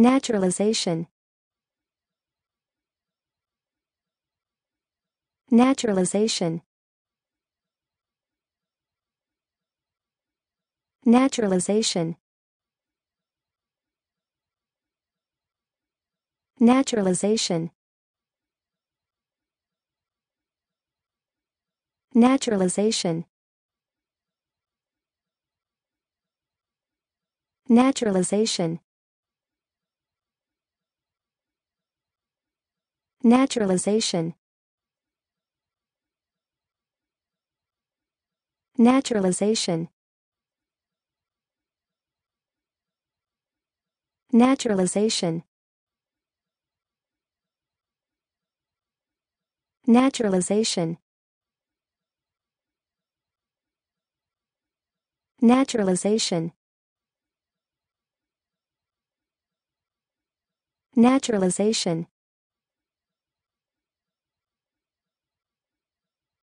Naturalization Naturalization Naturalization Naturalization Naturalization Naturalization Naturalization Naturalization Naturalization Naturalization Naturalization Naturalization